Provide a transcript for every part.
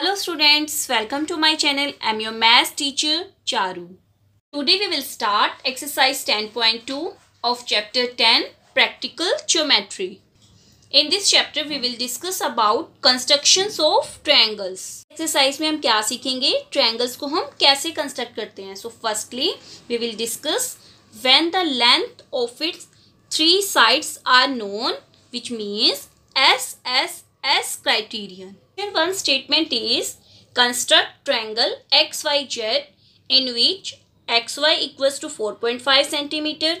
Hello students, welcome to my channel. I'm your math teacher Charu. Today we will start exercise 10.2 of chapter 10 practical geometry. In this chapter we will discuss about constructions of triangles. Exercise में हम क्या सीखेंगे Triangles को हम कैसे construct करते हैं So firstly we will discuss when the length of its three sides are known which means SSS criterion. Here one statement is construct triangle XYZ in which xy equals to 4.5 cm,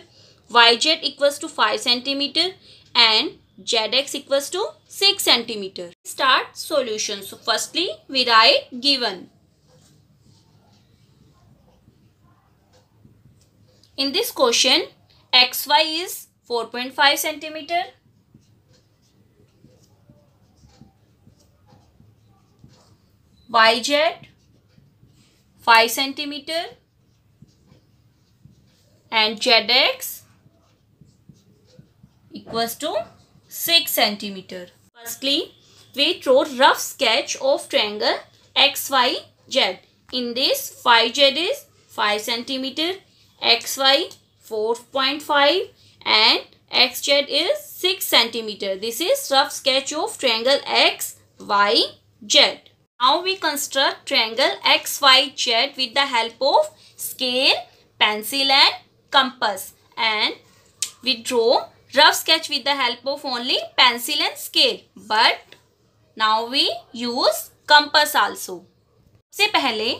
yz equals to 5 cm and zx equals to 6 cm. Start solution. So firstly we write given. In this question xy is 4.5 centimeter YZ 5 centimeter and ZX equals to 6 centimeter. Firstly, we draw rough sketch of triangle XYZ. In this 5Z is 5 centimeter, XY 4.5 and XZ is 6 centimeter. This is rough sketch of triangle XYZ. Now we construct triangle XYZ with the help of scale, pencil and compass and we draw rough sketch with the help of only pencil and scale but now we use compass also. सबसे पहले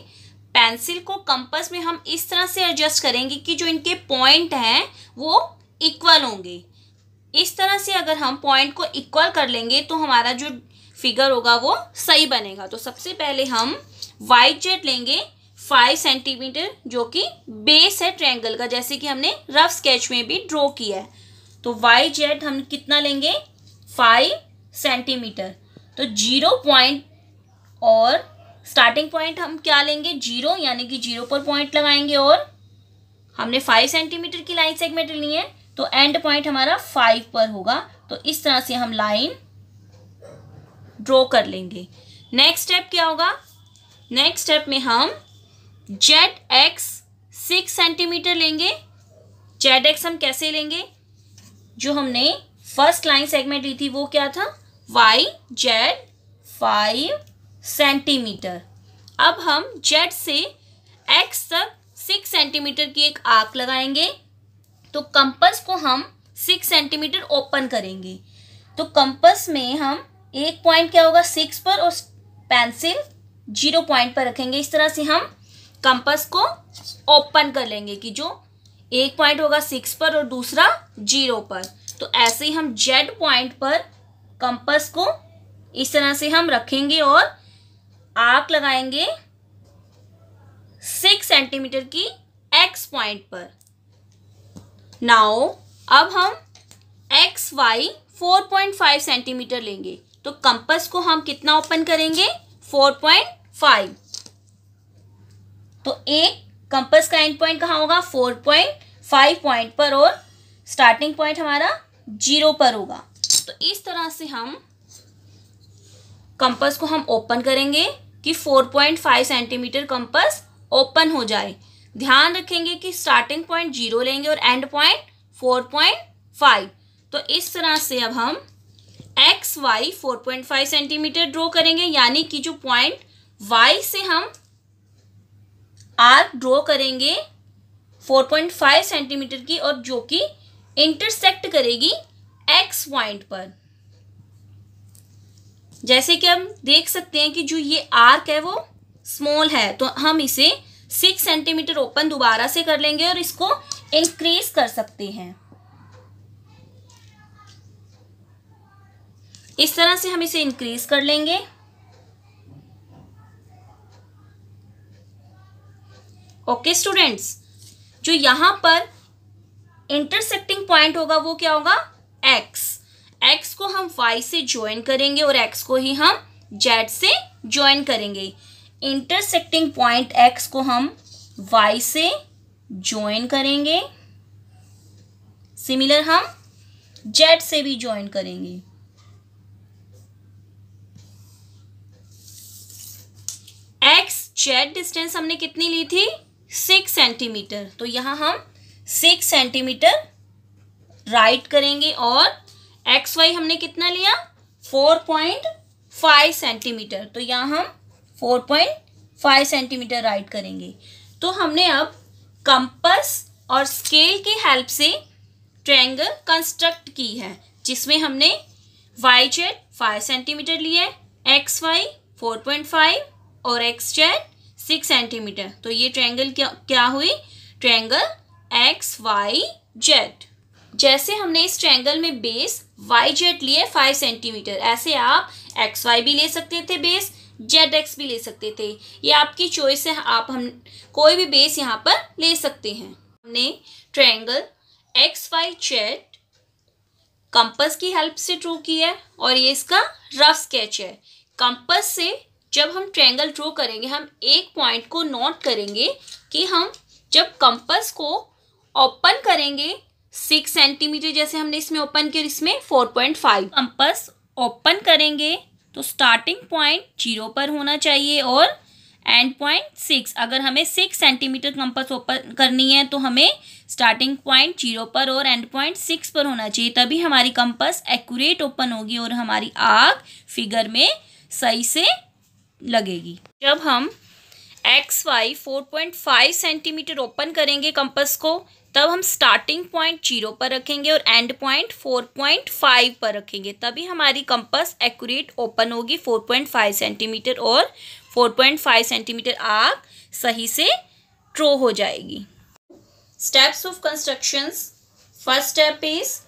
pencil को compass में हम इस तरह से adjust करेंगे कि जो इनके पॉइंट हैं वो इक्वल होंगे इस तरह से अगर हम पॉइंट को इक्वल कर लेंगे तो हमारा जो फिगर होगा वो सही बनेगा तो सबसे पहले हम वाइट जेट लेंगे फाइव सेंटीमीटर जो कि बेस है ट्रायंगल का जैसे कि हमने रफ स्केच में भी ड्रॉ किया है तो वाई जेड हम कितना लेंगे फाइव सेंटीमीटर तो जीरो पॉइंट और स्टार्टिंग पॉइंट हम क्या लेंगे जीरो यानी कि जीरो पर पॉइंट लगाएंगे और हमने फाइव सेंटीमीटर की लाइन सेगमेंट ली है तो एंड पॉइंट हमारा फाइव पर होगा तो इस तरह से हम लाइन ड्रॉ कर लेंगे नेक्स्ट स्टेप क्या होगा नेक्स्ट स्टेप में हम जेड एक्स सिक्स सेंटीमीटर लेंगे जेड एक्स हम कैसे लेंगे जो हमने फर्स्ट लाइन सेगमेंट ली थी वो क्या था वाई जेड फाइव सेंटीमीटर अब हम जेड से एक्स तक सिक्स सेंटीमीटर की एक आर्क लगाएंगे तो कंपस को हम सिक्स सेंटीमीटर ओपन करेंगे तो कंपस में हम एक पॉइंट क्या होगा सिक्स पर और पेंसिल जीरो पॉइंट पर रखेंगे इस तरह से हम कंपस को ओपन कर लेंगे कि जो एक पॉइंट होगा सिक्स पर और दूसरा जीरो पर तो ऐसे ही हम जेड पॉइंट पर कंपस को इस तरह से हम रखेंगे और आग लगाएंगे सिक्स सेंटीमीटर की एक्स पॉइंट पर नाउ अब हम X Y four point five centimetre लेंगे तो कंपस को हम कितना ओपन करेंगे 4.5 तो एक कंपस का एंड पॉइंट कहाँ होगा 4.5 पॉइंट पर और स्टार्टिंग पॉइंट हमारा जीरो पर होगा तो इस तरह से हम कंपस को हम ओपन करेंगे कि 4.5 सेंटीमीटर कंपस ओपन हो जाए ध्यान रखेंगे कि स्टार्टिंग पॉइंट जीरो लेंगे और एंड पॉइंट 4.5 तो इस तरह से अब हम X Y four point five centimetre draw करेंगे यानी कि जो पॉइंट वाई से हम आर्क ड्रॉ करेंगे फोर पॉइंट फाइव सेंटीमीटर की और जो कि इंटरसेक्ट करेगी एक्स पॉइंट पर जैसे कि हम देख सकते हैं कि जो ये आर्क है वो स्मॉल है तो हम इसे सिक्स सेंटीमीटर ओपन दोबारा से कर लेंगे और इसको इंक्रीज कर सकते हैं इस तरह से हम इसे इंक्रीज कर लेंगे ओके स्टूडेंट्स जो यहां पर इंटरसेक्टिंग पॉइंट होगा वो क्या होगा एक्स एक्स को हम वाई से ज्वाइन करेंगे और एक्स को ही हम जेड से ज्वाइन करेंगे इंटरसेक्टिंग पॉइंट एक्स को हम वाई से ज्वाइन करेंगे सिमिलर हम जेड से भी ज्वाइन करेंगे एक्स जेड डिस्टेंस हमने कितनी ली थी सिक्स सेंटीमीटर तो यहाँ हम सिक्स सेंटीमीटर राइट करेंगे और एक्स वाई हमने कितना लिया फोर पॉइंट फाइव सेंटीमीटर तो यहाँ हम four point five centimetre write करेंगे तो हमने अब कंपस और स्केल की हेल्प से ट्रैंगल कंस्ट्रक्ट की है जिसमें हमने वाई जेड फाइव सेंटीमीटर लिया है X Y four point five और एक्स चेयर सिक्स सेंटीमीटर तो ये ट्रायंगल क्या क्या हुई ट्रायंगल एक्स वाई जेड जैसे हमने इस ट्रायंगल में बेस वाई जेड लिए फाइव सेंटीमीटर ऐसे आप एक्स वाई भी ले सकते थे बेस जेड एक्स भी ले सकते थे ये आपकी चॉइस है आप हम कोई भी बेस यहाँ पर ले सकते हैं हमने triangle X Y Z compass की हेल्प से ट्रू किया है और ये इसका रफ स्केच है कंपस से जब हम ट्रैंगल ड्रॉ करेंगे हम एक पॉइंट को नोट करेंगे कि हम जब कंपस को ओपन करेंगे सिक्स सेंटीमीटर जैसे हमने इसमें ओपन किया इसमें four point five compass open करेंगे तो स्टार्टिंग पॉइंट जीरो पर होना चाहिए और एंड पॉइंट सिक्स अगर हमें सिक्स सेंटीमीटर कंपस ओपन करनी है तो हमें स्टार्टिंग पॉइंट जीरो पर और एंड पॉइंट सिक्स पर होना चाहिए तभी हमारी कंपस एक्यूरेट ओपन होगी और हमारी आग फिगर में सही से लगेगी जब हम X Y four point five centimetre open करेंगे कंपस को तब हम स्टार्टिंग पॉइंट जीरो पर रखेंगे और end point four point five पर रखेंगे तभी हमारी कंपस एक्यूरेट ओपन होगी फोर पॉइंट फाइव सेंटीमीटर और four point five centimetre arc सही से ट्रो हो जाएगी steps of constructions first step is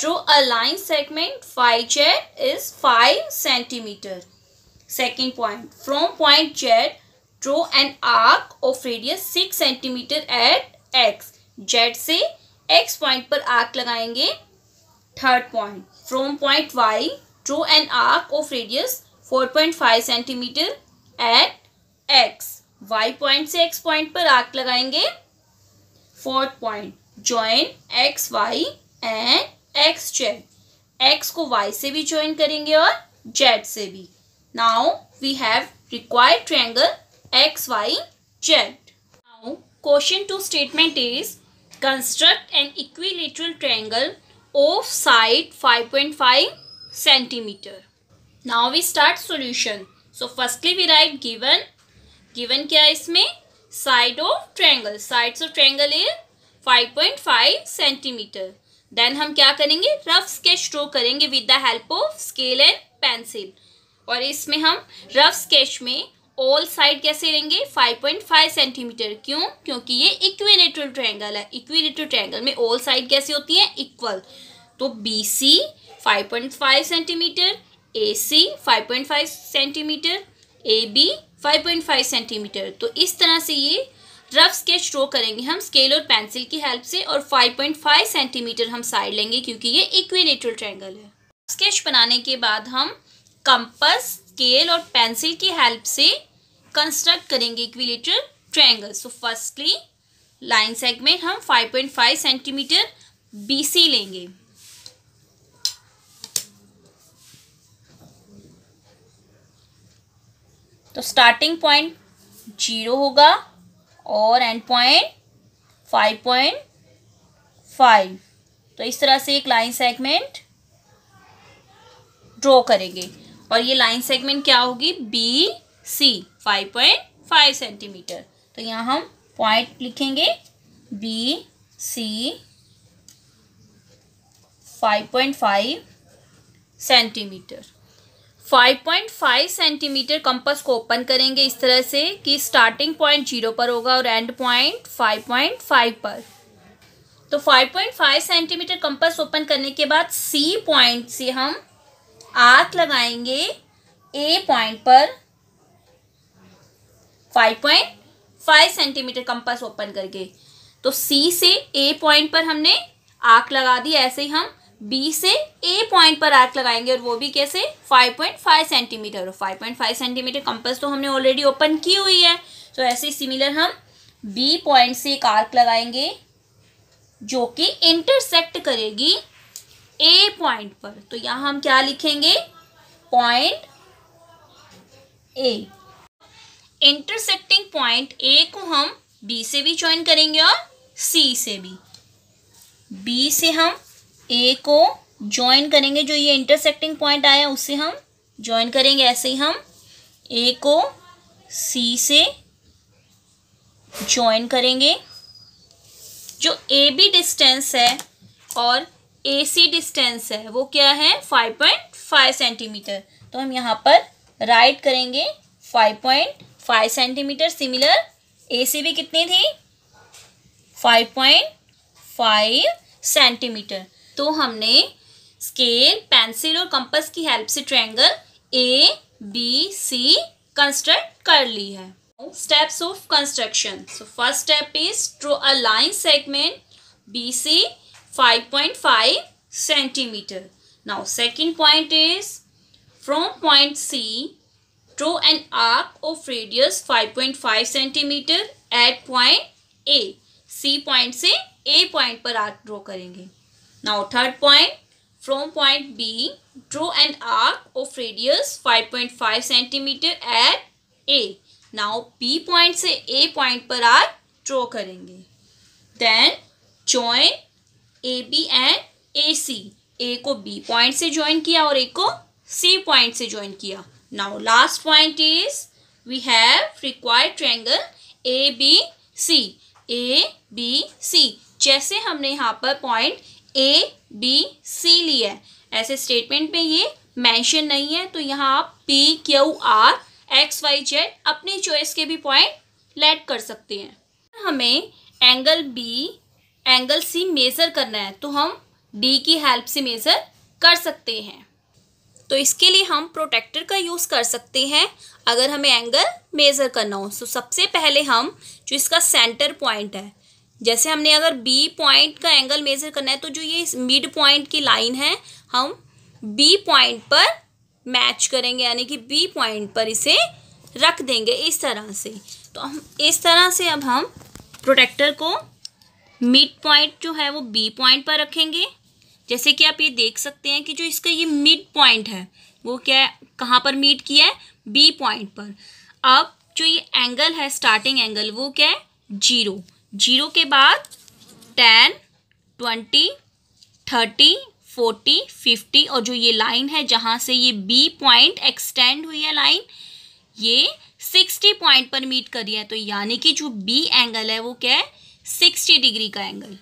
draw a line segment five चेयर is five centimetre second point from point Z draw an arc of radius six centimetre at X Z से X point पर arc लगाएंगे third point from point Y draw an arc of radius four point five centimetre at X Y point से X point पर arc लगाएंगे fourth point join X Y and X Z X को Y से भी join करेंगे और Z से भी Now we have required triangle XYZ. Now question 2 statement is construct an equilateral triangle of side 5.5 centimeter. Now we start solution. So firstly we write given. Given क्या है इसमें side of triangle sides of triangle is 5.5 centimetre then हम क्या करेंगे rough sketch draw करेंगे with the help of scale and pencil और इसमें हम रफ स्केच में ऑल साइड कैसे लेंगे 5.5 सेंटीमीटर क्यों क्योंकि ये इक्विलेटरल ट्रायंगल है इक्विलेटरल ट्रायंगल में ऑल साइड कैसे होती है इक्वल तो B C five point five centimetre A C five point five centimetre A B five point five centimetre तो इस तरह से ये रफ स्केच ड्रो करेंगे हम स्केल और पेंसिल की हेल्प से और 5.5 सेंटीमीटर हम साइड लेंगे क्योंकि ये इक्विलेटरल ट्रायंगल है स्केच बनाने के बाद हम कंपस स्केल और पेंसिल की हेल्प से कंस्ट्रक्ट करेंगे equilateral triangle so firstly line segment हम 5.5 सेंटीमीटर बीसी लेंगे तो स्टार्टिंग पॉइंट जीरो होगा और end point five point five तो इस तरह से एक लाइन सेगमेंट ड्रॉ करेंगे और ये लाइन सेगमेंट क्या होगी B C five point five centimetre तो यहाँ हम पॉइंट लिखेंगे B C five point five centimetre five point five centimetre compass को ओपन करेंगे इस तरह से कि स्टार्टिंग पॉइंट जीरो पर होगा और end point five point five पर तो five point five centimetre compass open करने के बाद सी पॉइंट से हम आर्क लगाएंगे ए पॉइंट पर 5.5 सेंटीमीटर कंपास ओपन करके तो सी से ए पॉइंट पर हमने आर्क लगा दी ऐसे ही हम बी से ए पॉइंट पर आर्क लगाएंगे और वो भी कैसे 5.5 सेंटीमीटर और 5.5 सेंटीमीटर कंपास तो हमने ऑलरेडी ओपन की हुई है तो ऐसे ही सिमिलर हम बी पॉइंट से एक आर्क लगाएंगे जो कि इंटरसेक्ट करेगी ए पॉइंट पर तो यहाँ हम क्या लिखेंगे point A intersecting point A को हम बी से भी ज्वाइन करेंगे और सी से भी बी से हम ए को ज्वाइन करेंगे जो ये इंटरसेक्टिंग पॉइंट आया उससे हम ज्वाइन करेंगे ऐसे ही हम ए को सी से ज्वाइन करेंगे जो ए बी डिस्टेंस है और ए सी डिस्टेंस है वो क्या है फाइव पॉइंट फाइव सेंटीमीटर तो हम यहाँ पर राइट करेंगे five point five centimetre similar A C भी कितनी थी फाइव पॉइंट फाइव सेंटीमीटर तो हमने स्केल पेंसिल और कंपस की हेल्प से triangle A B C construct कर ली है steps of construction so first step is draw a line segment B C 5.5 centimeter. Now second point is from point C draw an arc of radius 5.5 centimeter at point A. C point से A point पर arc draw करेंगे. Now third point from point B draw an arc of radius 5.5 centimeter at A. Now B point से A point पर arc draw करेंगे. Then join A B and A C A को B point से join किया और A को C point से join किया now last point is we have required triangle A B C A B C जैसे हमने यहाँ पर पॉइंट ए बी सी लिया है ऐसे स्टेटमेंट में ये मेंशन नहीं है तो यहाँ आप P Q R X Y Z अपनी चॉइस के भी पॉइंट लेट कर सकते हैं हमें angle B angle C measure करना है तो हम डी की हेल्प से मेज़र कर सकते हैं तो इसके लिए हम प्रोटेक्टर का यूज़ कर सकते हैं अगर हमें एंगल मेज़र करना हो तो सबसे पहले हम जो इसका सेंटर पॉइंट है जैसे हमने अगर बी पॉइंट का एंगल मेज़र करना है तो जो ये मिड पॉइंट की लाइन है हम बी पॉइंट पर मैच करेंगे यानी कि बी पॉइंट पर इसे रख देंगे इस तरह से तो हम इस तरह से अब हम प्रोटेक्टर को मिड पॉइंट जो है वो बी पॉइंट पर रखेंगे जैसे कि आप ये देख सकते हैं कि जो इसका ये मिड पॉइंट है वो क्या है कहाँ पर मीट किया है बी पॉइंट पर अब जो ये एंगल है स्टार्टिंग एंगल वो क्या है जीरो जीरो के बाद ten twenty thirty forty fifty और जो ये लाइन है जहाँ से ये बी पॉइंट एक्सटेंड हुई है लाइन ये सिक्सटी पॉइंट पर मीट करी है तो यानी कि जो बी एंगल है वो क्या है सिक्सटी डिग्री का एंगल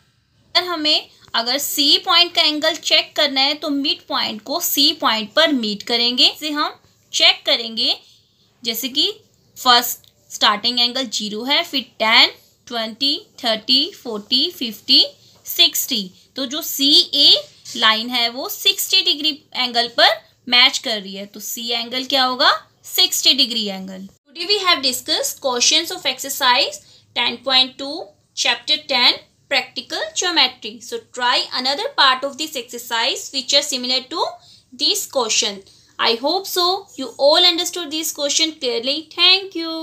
अगर हमें अगर सी पॉइंट का एंगल चेक करना है तो मिड पॉइंट को सी पॉइंट पर मीट करेंगे इसे हम चेक करेंगे जैसे कि फर्स्ट स्टार्टिंग एंगल जीरो है फिर ten twenty thirty forty fifty sixty तो जो सी ए लाइन है वो सिक्सटी डिग्री एंगल पर मैच कर रही है तो सी एंगल क्या होगा sixty degree angle we have discuss question of exercise ten point two Chapter 10 Practical Geometry. So try another part of this exercise which are similar to this question. I hope so. You all understood this question clearly. Thank you.